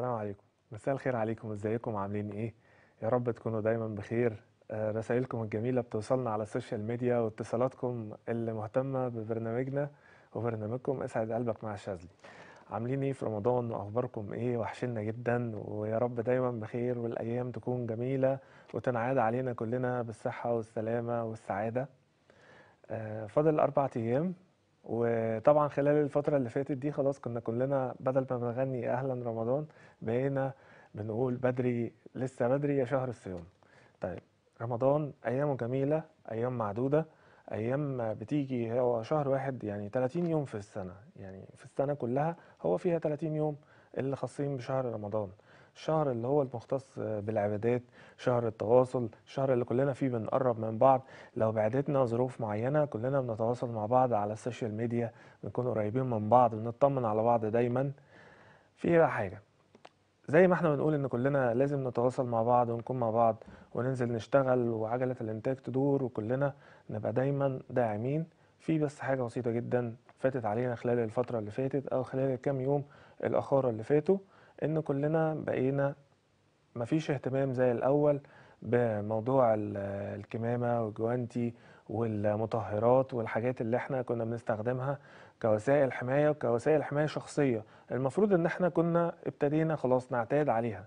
السلام عليكم مساء الخير عليكم ازيكم عاملين ايه يا رب تكونوا دايما بخير آه، رسائلكم الجميلة بتوصلنا على السوشيال ميديا واتصالاتكم اللي مهتمة ببرنامجنا وبرنامجكم اسعد قلبك مع الشاذلي عاملين ايه في رمضان واخباركم ايه وحشنا جدا ويا رب دايما بخير والايام تكون جميلة وتنعاد علينا كلنا بالصحة والسلامة والسعادة آه، فاضل اربع ايام وطبعا خلال الفترة اللي فاتت دي خلاص كنا كلنا بدل ما بنغني أهلا رمضان بقينا بنقول بدري لسه بدري يا شهر الصيام طيب رمضان أيامه جميلة أيام معدودة أيام بتيجي هو شهر واحد يعني 30 يوم في السنة يعني في السنة كلها هو فيها 30 يوم اللي خاصين بشهر رمضان الشهر اللي هو المختص بالعبادات شهر التواصل الشهر اللي كلنا فيه بنقرب من بعض لو بعدتنا ظروف معينة كلنا بنتواصل مع بعض على السوشيال ميديا بنكون قريبين من بعض بنطمن على بعض دايما في إيه بقى حاجة زي ما احنا بنقول ان كلنا لازم نتواصل مع بعض ونكون مع بعض وننزل نشتغل وعجلة الانتاج تدور وكلنا نبقى دايما داعمين في بس حاجة بسيطة جدا فاتت علينا خلال الفترة اللي فاتت او خلال الكام يوم الاخارة اللي فاتوا ان كلنا بقينا مفيش اهتمام زي الاول بموضوع الكمامه والجوانتي والمطهرات والحاجات اللي احنا كنا بنستخدمها كوسائل حمايه وكوسائل حمايه شخصيه المفروض ان احنا كنا ابتدينا خلاص نعتاد عليها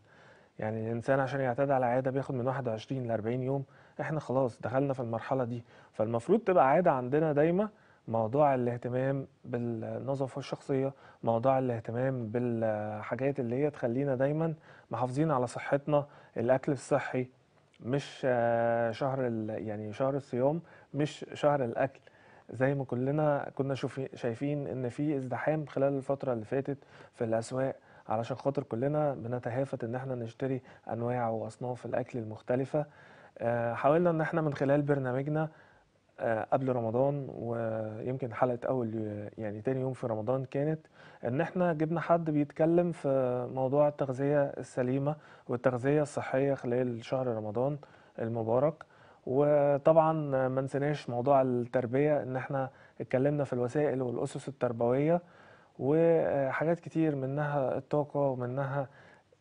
يعني الانسان عشان يعتاد على عاده بياخد من 21 ل 40 يوم احنا خلاص دخلنا في المرحله دي فالمفروض تبقى عاده عندنا دايما موضوع الاهتمام بالنظافة الشخصية موضوع الاهتمام بالحاجات اللي هي تخلينا دايما محافظين على صحتنا الأكل الصحي مش آه، شهر يعني شهر الصيام مش شهر الأكل زي ما كلنا كنا شايفين ان في ازدحام خلال الفترة اللي فاتت في الأسواق علشان خاطر كلنا بنتهافت ان احنا نشتري انواع واصناف الاكل المختلفة آه، حاولنا ان احنا من خلال برنامجنا آه، قبل رمضان ويمكن حلقه اول يعني تاني يوم في رمضان كانت ان احنا جبنا حد بيتكلم في موضوع التغذيه السليمه والتغذيه الصحيه خلال شهر رمضان المبارك وطبعا ما نسيناش موضوع التربيه ان احنا اتكلمنا في الوسائل والاسس التربويه وحاجات كتير منها الطاقه ومنها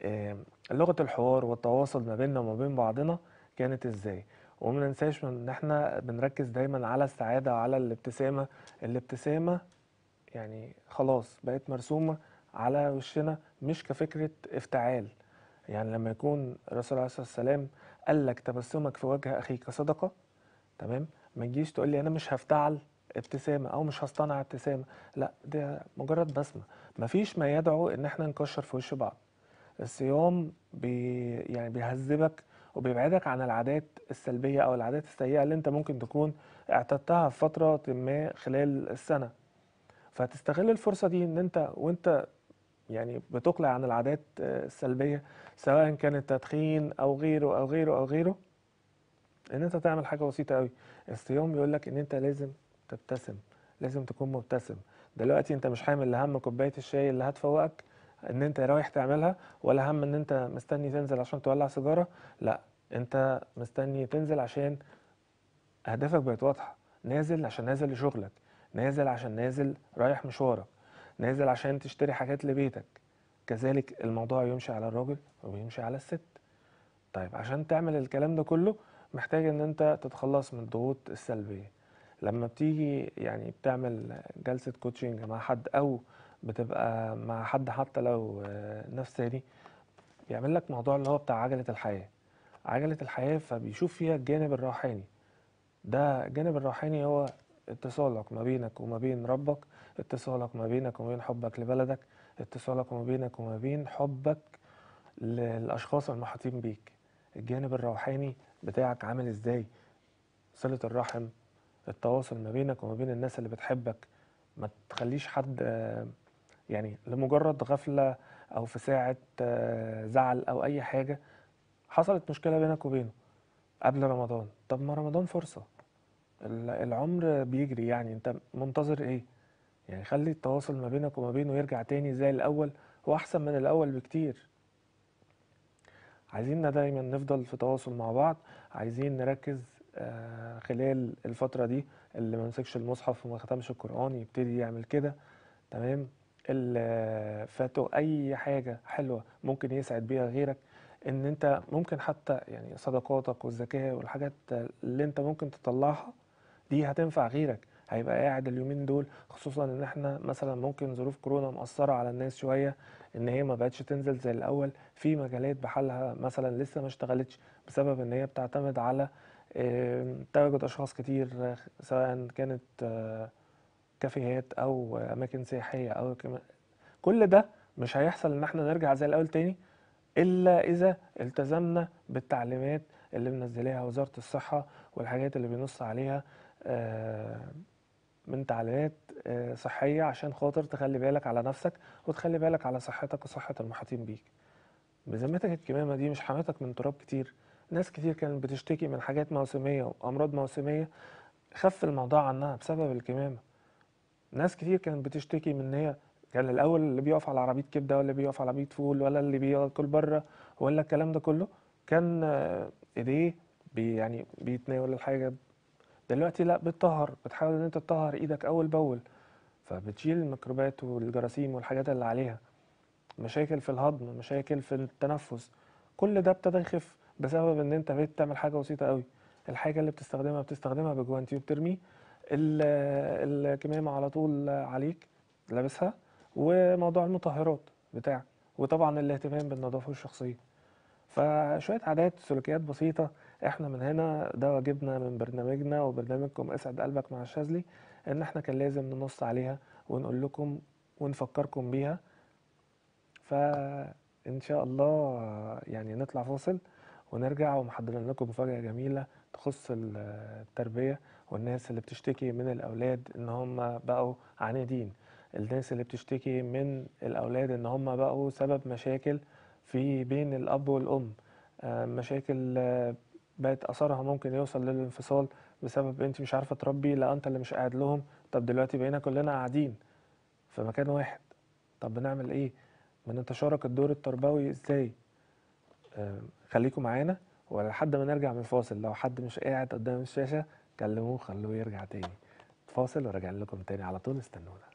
آه، لغه الحوار والتواصل ما بيننا وما بين بعضنا كانت ازاي وما ننساش ان احنا بنركز دايما على السعاده وعلى الابتسامه الابتسامه يعني خلاص بقت مرسومه على وشنا مش كفكره افتعال يعني لما يكون الرسول عليه الصلاه والسلام قال لك تبسمك في وجه اخيك صدقه تمام ما تجيش تقول لي انا مش هفتعل ابتسامه او مش هصطنع ابتسامه لا ده مجرد بسمه مفيش ما يدعو ان احنا نكشر في وش بعض الصيام بي يعني بيهذبك وبيبعدك عن العادات السلبية أو العادات السيئة اللي أنت ممكن تكون اعتدتها في فترة ما خلال السنة فتستغل الفرصة دي إن أنت وأنت يعني بتقلع عن العادات آه، السلبية سواء كان التدخين أو غيره أو غيره أو غيره إن أنت تعمل حاجة بسيطة أوي الصيام بيقول لك إن أنت لازم تبتسم لازم تكون مبتسم دلوقتي أنت مش حامل لهم كوباية الشاي اللي هتفوقك ان انت رايح تعملها ولا هم ان انت مستني تنزل عشان تولع سيجاره لا انت مستني تنزل عشان اهدافك بقت واضحه نازل عشان نازل لشغلك نازل عشان نازل رايح مشوارك نازل عشان تشتري حاجات لبيتك كذلك الموضوع يمشي على الراجل ويمشي على الست طيب عشان تعمل الكلام ده كله محتاج ان انت تتخلص من الضغوط السلبيه لما بتيجي يعني بتعمل جلسه كوتشنج مع حد او بتبقى مع حد حتى لو نفس تاني بيعمل لك موضوع اللي هو بتاع عجله الحياه عجله الحياه فبيشوف فيها الجانب الروحاني ده الجانب الروحاني هو اتصالك ما بينك وما بين ربك اتصالك ما بينك وما بين حبك لبلدك اتصالك ما بينك وما بين حبك للاشخاص المحيطين بيك الجانب الروحاني بتاعك عامل ازاي صله الرحم التواصل ما بينك وما بين الناس اللي بتحبك ما تخليش حد يعني لمجرد غفله او في ساعه آه، زعل او اي حاجه حصلت مشكله بينك وبينه قبل رمضان طب ما رمضان فرصه العمر بيجري يعني انت منتظر ايه يعني خلي التواصل ما بينك وما بينه يرجع تاني زي الاول هو احسن من الاول بكتير عايزيننا دايما نفضل في تواصل مع بعض عايزين نركز آه، خلال الفترة دي اللي ما مسكش المصحف وما ختمش القرآن يبتدي يعمل كده تمام فاتو اي حاجه حلوه ممكن يسعد بيها غيرك ان انت ممكن حتى يعني صدقاتك والزكاه والحاجات اللي انت ممكن تطلعها دي هتنفع غيرك هيبقى قاعد اليومين دول خصوصا ان احنا مثلا ممكن ظروف كورونا مأثرة على الناس شوية ان هي ما بقتش تنزل زي الاول في مجالات بحالها مثلا لسه ما اشتغلتش بسبب ان هي بتعتمد على آمم، تواجد اشخاص كتير سواء كانت آه، كافيهات او اماكن سياحيه او كما كل ده مش هيحصل ان احنا نرجع زي الاول تاني الا اذا التزمنا بالتعليمات اللي منزليها وزاره الصحه والحاجات اللي بينص عليها آه، من تعليمات آه، صحيه عشان خاطر تخلي بالك على نفسك وتخلي بالك على صحتك وصحه المحيطين بيك بذمتك الكمامه دي مش حماتك من تراب كتير ناس كتير كانت بتشتكي من حاجات موسميه وامراض موسميه خف الموضوع عنها بسبب الكمامه ناس كتير كانت بتشتكي من ان هي كان الاول اللي بيقف على عربيه كبده ولا بيقف على عربيه فول ولا اللي بياكل بره ولا الكلام ده كله كان آه، ايديه بي يعني بيتناول الحاجه دلوقتي لا بتطهر بتحاول ان انت تطهر ايدك اول باول فبتشيل الميكروبات والجراثيم والحاجات اللي عليها مشاكل في الهضم مشاكل في التنفس كل ده ابتدى يخف بسبب ان انت بقيت تعمل حاجه بسيطه قوي الحاجه اللي بتستخدمها بتستخدمها بجوانتي وبترميه الكمامه على طول عليك لابسها وموضوع المطهرات بتاع وطبعا الاهتمام بالنظافه الشخصيه فشويه عادات سلوكيات بسيطه احنا من هنا ده واجبنا من برنامجنا وبرنامجكم اسعد قلبك مع الشاذلي ان احنا كان لازم ننص عليها ونقول لكم ونفكركم بيها فان شاء الله يعني نطلع فاصل ونرجع ومحضرين لكم مفاجاه جميله تخص التربيه والناس اللي بتشتكي من الأولاد إن هم بقوا عنيدين الناس اللي بتشتكي من الأولاد إن هم بقوا سبب مشاكل في بين الأب والأم آه، مشاكل آه، بقت أثرها ممكن يوصل للانفصال بسبب أنت مش عارفة تربي لا أنت اللي مش قاعد لهم طب دلوقتي بقينا كلنا قاعدين في مكان واحد طب بنعمل إيه؟ من نتشارك الدور التربوي إزاي؟ آه، خليكم معانا ولحد ما نرجع من الفاصل لو حد مش قاعد قدام الشاشة كلموه خلوه يرجع تاني فاصل وراجعين لكم تاني على طول استنونا